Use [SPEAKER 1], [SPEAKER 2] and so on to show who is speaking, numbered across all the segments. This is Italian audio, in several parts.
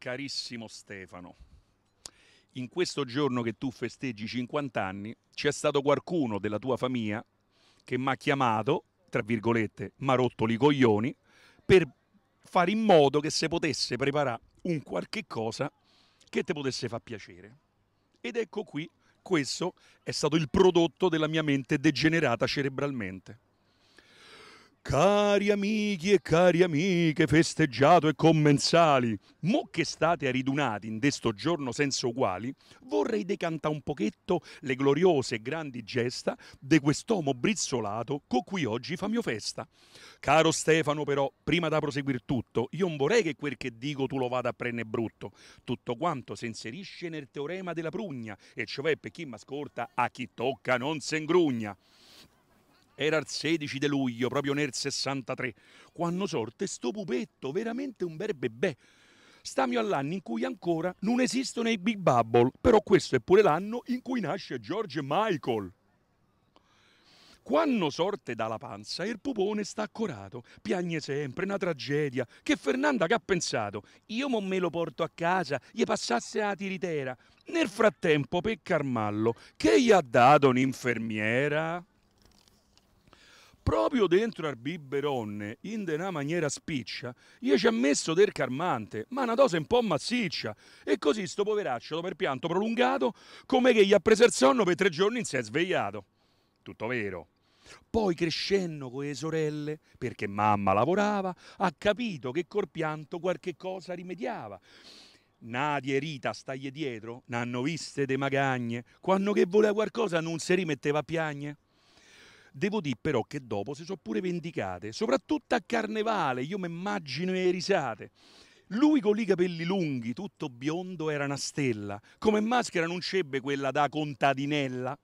[SPEAKER 1] Carissimo Stefano, in questo giorno che tu festeggi 50 anni, c'è stato qualcuno della tua famiglia che mi ha chiamato, tra virgolette, m'ha rotto i coglioni, per fare in modo che se potesse preparare un qualche cosa che ti potesse far piacere. Ed ecco qui, questo è stato il prodotto della mia mente degenerata cerebralmente. Cari amici e cari amiche, festeggiato e commensali, mo che state ridunati in desto giorno senza uguali, vorrei decantare un pochetto le gloriose e grandi gesta di quest'uomo brizzolato con cui oggi fa mio festa. Caro Stefano, però, prima da proseguire tutto, io non vorrei che quel che dico tu lo vada a prendere brutto. Tutto quanto si inserisce nel teorema della prugna, e cioè per chi m'ascolta, a chi tocca non se ingrugna. Era il 16 di luglio, proprio nel 63, quando sorte sto pupetto, veramente un bel bebè. Stamio all'anno in cui ancora non esistono i Big Bubble, però questo è pure l'anno in cui nasce George Michael. Quando sorte dalla panza, il pupone sta accorato, piagne sempre, una tragedia. Che Fernanda che ha pensato? Io mo me lo porto a casa, gli passasse la tiritera. Nel frattempo, per calmarlo, che gli ha dato un'infermiera? proprio dentro al biberonne, in de una maniera spiccia, gli ci ha messo del carmante, ma una dose un po' massiccia. E così sto poveraccio, dopo il pianto prolungato, come che gli ha preso il sonno per tre giorni in si è svegliato. Tutto vero. Poi crescendo con le sorelle, perché mamma lavorava, ha capito che col pianto qualche cosa rimediava. Nadia e Rita staglie dietro, n'hanno viste de magagne, quando che voleva qualcosa non si rimetteva a piagne. Devo dire però che dopo si sono pure vendicate, soprattutto a Carnevale, io mi immagino le risate. Lui con i capelli lunghi, tutto biondo, era una stella. Come maschera non c'ebbe quella da contadinella.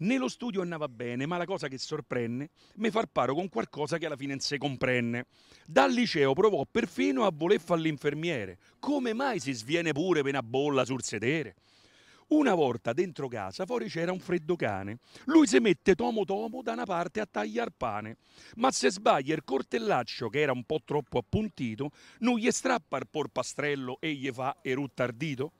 [SPEAKER 1] Nello studio andava bene, ma la cosa che sorprende, mi far paro con qualcosa che alla fine non si comprende. Dal liceo provò perfino a voler fare l'infermiere. Come mai si sviene pure per una bolla sul sedere? Una volta dentro casa, fuori c'era un freddo cane. Lui si mette tomo tomo da una parte a tagliar pane. Ma se sbaglia il cortellaccio, che era un po' troppo appuntito, non gli strappa il porpastrello e gli fa eruttardito?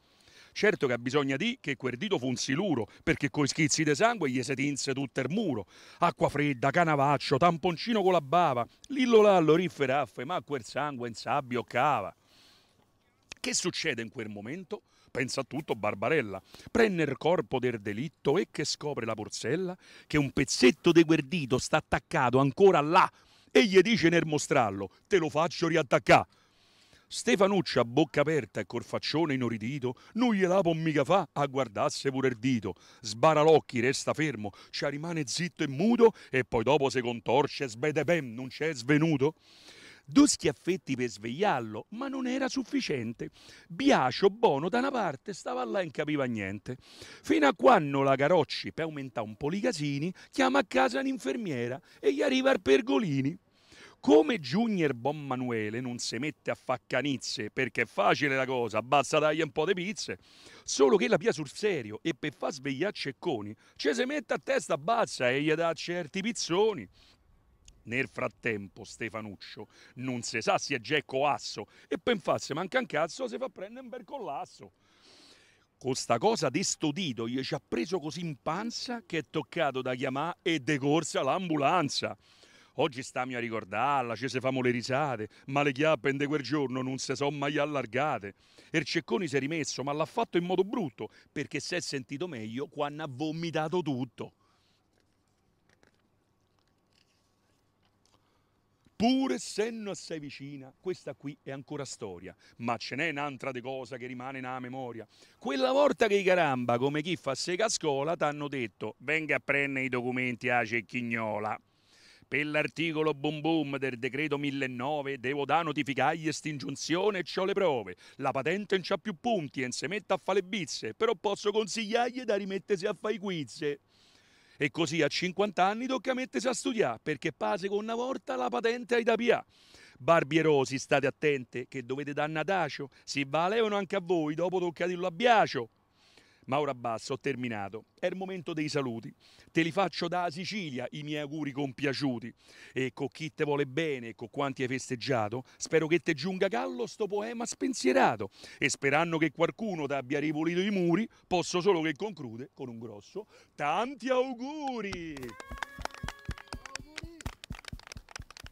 [SPEAKER 1] Certo che ha bisogno di che quel dito fu un siluro, perché coi schizzi di sangue gli si tinse tutto il muro. Acqua fredda, canavaccio, tamponcino con la bava, lillo lallo, riffe raffe, ma quel sangue in sabbia cava. Che succede in quel momento? Pensa a tutto Barbarella. Prende il corpo del delitto e che scopre la porzella che un pezzetto di guerdito sta attaccato ancora là e gli dice nel mostrarlo, te lo faccio riattaccare. Stefanuccia bocca aperta e col faccione inoridito, non gliela può mica fa a guardasse pure il dito. Sbara l'occhi, resta fermo, ci rimane zitto e muto e poi dopo se contorce, sbede bem, non c'è svenuto. Due schiaffetti per svegliarlo, ma non era sufficiente. Biacio, Bono, da una parte, stava là e non capiva niente. Fino a quando la Carocci, per aumentare un po' i casini, chiama a casa l'infermiera e gli arriva il Pergolini. Come Junior Bon Manuele non si mette a fare canizze perché è facile la cosa, basta dargli un po' di pizze, solo che la pia sul serio e per far svegliare cecconi ci si mette a testa bassa e gli dà certi pizzoni. Nel frattempo Stefanuccio non si sa se è Gecco Asso e per se manca un cazzo si fa prendere un bel collasso. Con sta cosa di sto dito gli ci ha preso così in panza che è toccato da chiamare e decorsa l'ambulanza. Oggi stammi a ricordarla, ci se famo le risate, ma le chiappe di quel giorno non si sono mai allargate. Il Cecconi si è rimesso, ma l'ha fatto in modo brutto, perché si è sentito meglio quando ha vomitato tutto. pur essendo assai vicina, questa qui è ancora storia, ma ce n'è un'altra di cosa che rimane nella memoria. Quella volta che i Caramba, come chi fa sega a scuola, t'hanno detto venga a prendere i documenti a Cecchignola. Per l'articolo boom boom del decreto 1009 devo da notificargli estingiunzione e ho le prove. La patente non c'ha più punti e non si mette a fare le bizze, però posso consigliargli da rimettersi a fare i quizze. E così a 50 anni tocca mettersi a studiare, perché pase con una volta la patente ai tapia. PA. Barbierosi, state attenti che dovete dare natacio, si valevano anche a voi, dopo tocca dirlo a Biacio. Ma ora Bassa, ho terminato. È il momento dei saluti. Te li faccio da Sicilia, i miei auguri compiaciuti. E con chi te vuole bene e con quanti hai festeggiato, spero che te giunga callo sto poema spensierato. E sperando che qualcuno ti abbia ripulito i muri, posso solo che conclude con un grosso tanti auguri!